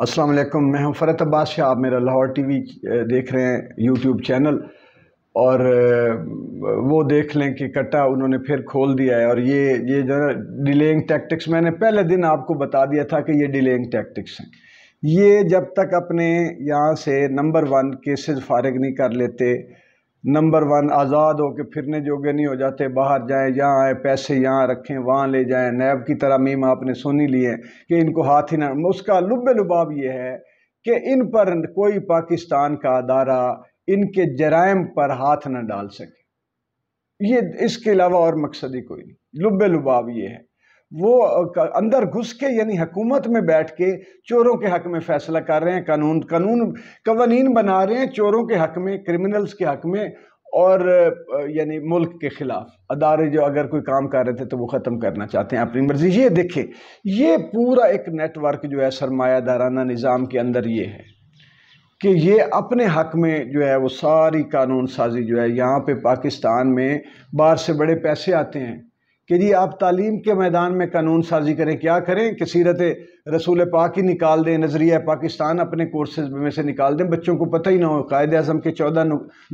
अस्सलाम वालेकुम मैं हूं फ़रत अब्बास शाह आप मेरा लाहौर टीवी देख रहे हैं यूट्यूब चैनल और वो देख लें कि कट्टा उन्होंने फिर खोल दिया है और ये ये जो है डिलेइंग टैक्टिक्स मैंने पहले दिन आपको बता दिया था कि ये डिलेइंग टैक्टिक्स हैं ये जब तक अपने यहाँ से नंबर वन केसेस फारग नहीं कर लेते नंबर वन आज़ाद हो के फिरने जोगे नहीं हो जाते बाहर जाएं यहाँ आए पैसे यहाँ रखें वहाँ ले जाएं नैब की तरह मीम आपने सुनी ली है कि इनको हाथ ही ना उसका लुब लुबाव ये है कि इन पर कोई पाकिस्तान का अदारा इनके जराइम पर हाथ ना डाल सके ये इसके अलावा और मकसद ही कोई नहीं लुब लुबाव ये है वो अंदर घुस के यानी हकूमत में बैठ के चोरों के हक में फैसला कर रहे हैं कानून कानून कवानीन बना रहे हैं चोरों के हक में क्रिमिनल्स के हक में और यानी मुल्क के ख़िलाफ़ अदारे जो अगर कोई काम कर रहे थे तो वो ख़त्म करना चाहते हैं अपनी मर्ज़ी ये देखें ये पूरा एक नेटवर्क जो है सरमायादाराना निज़ाम के अंदर ये है कि ये अपने हक में जो है वो सारी कानून साजी जो है यहाँ पे पाकिस्तान में बाहर से बड़े पैसे आते हैं कि जी आप तालीम के मैदान में कानून साजी करें क्या करें कि सीरत रसूल पाक ही निकाल दें नज़रिया पाकिस्तान अपने कोर्सेज में से निकाल दें बच्चों को पता ही ना हो कायद अजम के चौदह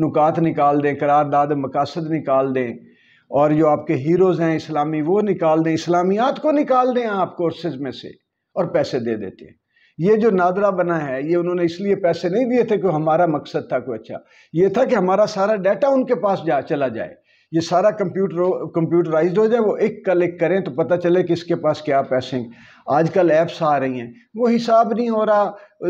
नुकात निकाल दें करारदाद मकासद निकाल दें और जो आपके हीरोज़ हैं इस्लामी वो निकाल दें इस्लामियात को निकाल दें आप कोर्सेज में से और पैसे दे देते हैं ये जो नादरा बना है ये उन्होंने इसलिए पैसे नहीं दिए थे कि हमारा मकसद था कोई अच्छा ये था कि हमारा सारा डाटा उनके पास जा चला जाए ये सारा कंप्यूटर कंप्यूटराइज हो जाए वो एक कल एक करें तो पता चले कि इसके पास क्या पैसे हैं आजकल ऐप्स आ रही हैं वो हिसाब नहीं हो रहा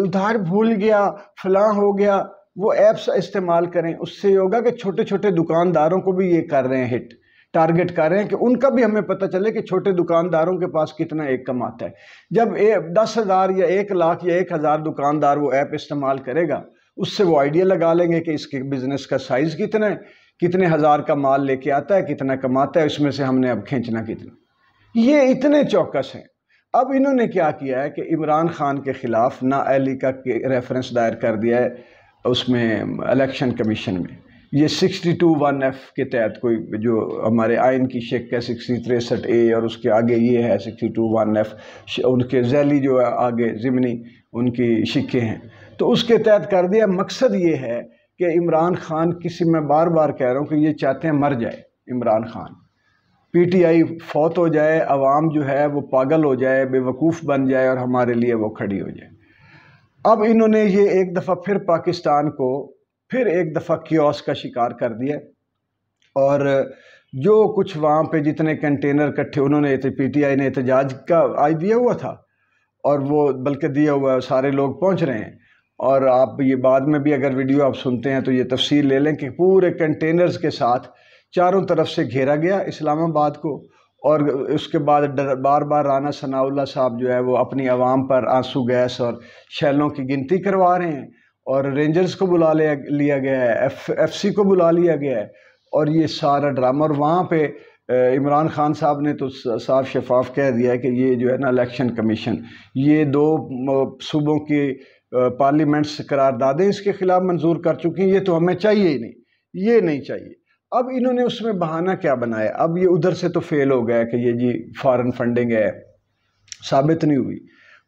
उधार भूल गया फलां हो गया वो ऐप्स इस्तेमाल करें उससे ये होगा कि छोटे छोटे दुकानदारों को भी ये कर रहे हैं हिट टारगेट कर रहे हैं कि उनका भी हमें पता चले कि छोटे दुकानदारों के पास कितना एक कम आता है जब ए, दस हज़ार या एक लाख या एक हज़ार दुकानदार वो ऐप इस्तेमाल करेगा उससे वो आइडिया लगा लेंगे कि इसके बिज़नेस का साइज़ कितना है कितने हज़ार का माल लेके आता है कितना कमाता है उसमें से हमने अब खींचना कितना ये इतने चौकस हैं अब इन्होंने क्या किया है कि इमरान खान के ख़िलाफ़ नाअहली का रेफरेंस दायर कर दिया है उसमें इलेक्शन कमीशन में ये सिक्सटी टू वन एफ़ के तहत कोई जो हमारे आयन की शेक है सिक्सटी तिरसठ ए और उसके आगे ये है सिक्सटी टू वन एफ़ उनके जैली जो है आगे ज़िमनी उनकी शिक्के हैं तो उसके तहत कर दिया मकसद ये है कि इमरान खान किसी मैं बार बार कह रहा हूँ कि ये चाहते हैं मर जाए इमरान खान पीटीआई फौत हो जाए अवाम जो है वो पागल हो जाए बेवकूफ़ बन जाए और हमारे लिए वो खड़ी हो जाए अब इन्होंने ये एक दफ़ा फिर पाकिस्तान को फिर एक दफ़ा क्योस का शिकार कर दिया और जो कुछ वहाँ पे जितने कंटेनर इकट्ठे उन्होंने पीटीआई ने एहतजाज का आज दिया हुआ था और वो बल्कि दिया हुआ सारे लोग पहुँच रहे हैं और आप ये बाद में भी अगर वीडियो आप सुनते हैं तो ये तफसील ले लें कि पूरे कंटेनर्स के साथ चारों तरफ से घेरा गया इस्लामाबाद को और उसके बाद बार बार राना सनाउल्ला साहब जो है वो अपनी आवाम पर आंसू गैस और शैलों की गिनती करवा रहे हैं और रेंजर्स को बुला लिया गया है एफ सी को बुला लिया गया है और ये सारा ड्रामा और वहाँ पर इमरान खान साहब ने तो साफ शफाफ कह दिया है कि ये जो है ना इलेक्शन कमीशन ये दो सूबों की पार्लियामेंट्स करारदादें इसके ख़िलाफ़ मंजूर कर चुकी हैं ये तो हमें चाहिए ही नहीं ये नहीं चाहिए अब इन्होंने उसमें बहाना क्या बनाया अब ये उधर से तो फेल हो गया कि ये जी फॉरेन फंडिंग है साबित नहीं हुई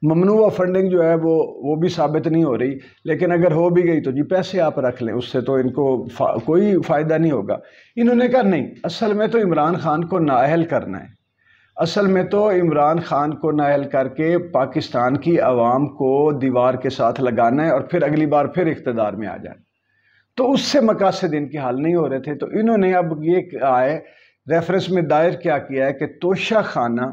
ममनुआ फंडिंग जो है वो वो भी साबित नहीं हो रही लेकिन अगर हो भी गई तो जी पैसे आप रख लें उससे तो इनको फा, कोई फ़ायदा नहीं होगा इन्होंने कहा नहीं असल में तो इमरान खान को नाअहल करना है असल में तो इमरान खान को नायल करके पाकिस्तान की आवाम को दीवार के साथ लगाना है और फिर अगली बार फिर इकतदार में आ जाए तो उससे मकासद इनके हाल नहीं हो रहे थे तो इन्होंने अब ये आए रेफरेंस में दायर क्या किया है कि तोशा खाना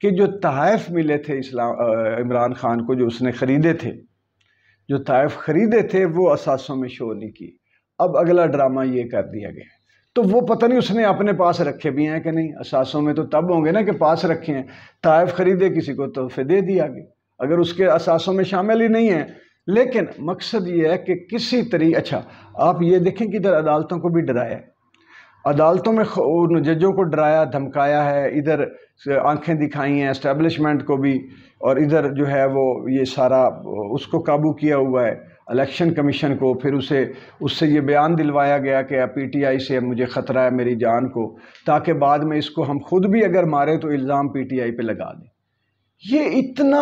के जो तहफ़ मिले थे इस्लाम इमरान खान को जो उसने ख़रीदे थे जो तहफ़ ख़रीदे थे वो असासों में शो नहीं की अब अगला ड्रामा ये कर दिया गया तो वो पता नहीं उसने अपने पास रखे भी हैं कि नहीं असासों में तो तब होंगे ना कि पास रखे हैं ताइफ खरीदे किसी को तोहफे दे दिया गया अगर उसके असासों में शामिल ही नहीं है लेकिन मकसद ये है कि किसी तरी अच्छा आप ये देखें कि इधर अदालतों को भी डराया अदालतों में उन जजों को डराया धमकाया है इधर आंखें दिखाई हैं इस्टेबलिशमेंट को भी और इधर जो है वो ये सारा उसको काबू किया हुआ है इलेक्शन कमीशन को फिर उसे उससे ये बयान दिलवाया गया कि पीटीआई से मुझे ख़तरा है मेरी जान को ताकि बाद में इसको हम खुद भी अगर मारें तो इल्ज़ाम पीटीआई पे लगा दें ये इतना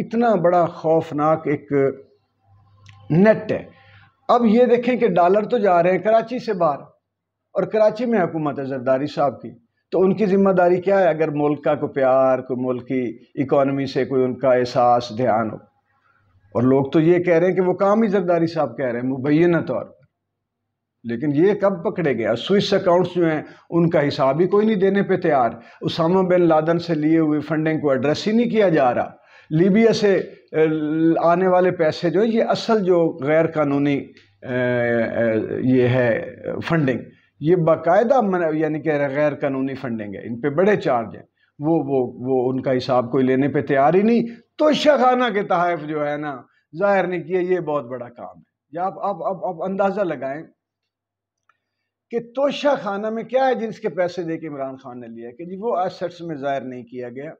इतना बड़ा खौफनाक एक नेट है अब ये देखें कि डॉलर तो जा रहे हैं कराची से बाहर और कराची में हुकूमत है जरदारी साहब की तो उनकी ज़िम्मेदारी क्या है अगर मुल्क का को प्यार कोई मुल्क की इकॉनमी से कोई उनका एहसास ध्यान हो और लोग तो ये कह रहे हैं कि वो काम ही जरदारी साहब कह रहे हैं मुबैना तौर पर लेकिन ये कब पकड़े गए स्विस अकाउंट्स जो हैं उनका हिसाब ही कोई नहीं देने पे तैयार उसामा बिन लादन से लिए हुए फंडिंग को एड्रेस ही नहीं किया जा रहा लीबिया से आने वाले पैसे जो ये असल जो गैर कानूनी ये है फंडिंग ये बाकायदा यानी कि गैर कानूनी फंडिंग है इन पर बड़े चार्ज हैं वो वो वो उनका हिसाब कोई लेने पे तैयार ही नहीं तो शखाना के तहफ़ जो है ना ज़ाहिर नहीं किया ये बहुत बड़ा काम है या आप अब अब अब अंदाज़ा लगाएं कि तोशा खाना में क्या है जिसके पैसे दे के इमरान खान ने लिया कि जी वो एसेट्स में ज़ाहिर नहीं किया गया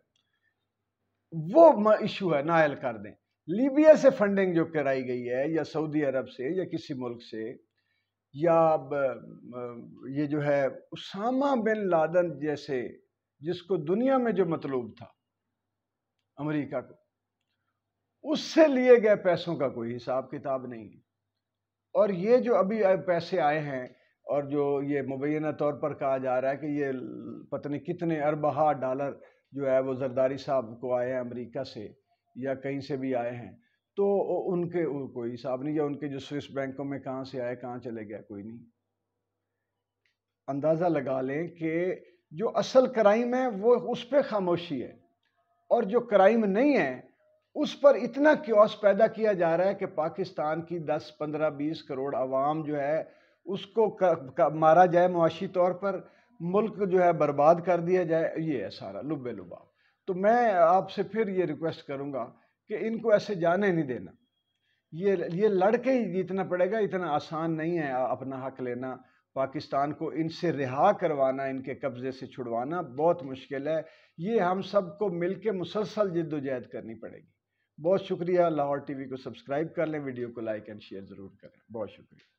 वो इशू है नायल कर दें लीबिया से फंडिंग जो कराई गई है या सऊदी अरब से या किसी मुल्क से या ये जो है उसामा बिन लादन जैसे जिसको दुनिया में जो मतलूब था अमेरिका को उससे लिए गए पैसों का कोई हिसाब किताब नहीं है और ये जो अभी पैसे आए हैं और जो ये मुबैना तौर पर कहा जा रहा है कि ये पता नहीं कितने अरबहा डॉलर जो है वो जरदारी साहब को आए हैं अमरीका से या कहीं से भी आए हैं तो उनके कोई हिसाब नहीं या उनके जो स्विस बैंकों में कहाँ से आए कहाँ चले गए कोई नहीं अंदाज़ा लगा लें कि जो असल क्राइम है वो उस पर खामोशी है और जो क्राइम नहीं है उस पर इतना क्योस पैदा किया जा रहा है कि पाकिस्तान की 10, 15, 20 करोड़ आवाम जो है उसको कर, कर, मारा जाए मुआशी तौर पर मुल्क जो है बर्बाद कर दिया जाए ये है सारा लुबे लुबा तो मैं आपसे फिर ये रिक्वेस्ट करूँगा कि इनको ऐसे जाने नहीं देना ये ये लड़के ही जीतना पड़ेगा इतना आसान नहीं है अपना हक लेना पाकिस्तान को इनसे रिहा करवाना इनके कब्ज़े से छुड़वाना बहुत मुश्किल है ये हम सबको मिल के मुसलसल जद्दोजहद करनी पड़ेगी बहुत शुक्रिया लाहौर टीवी को सब्सक्राइब कर लें वीडियो को लाइक एंड शेयर ज़रूर करें बहुत शुक्रिया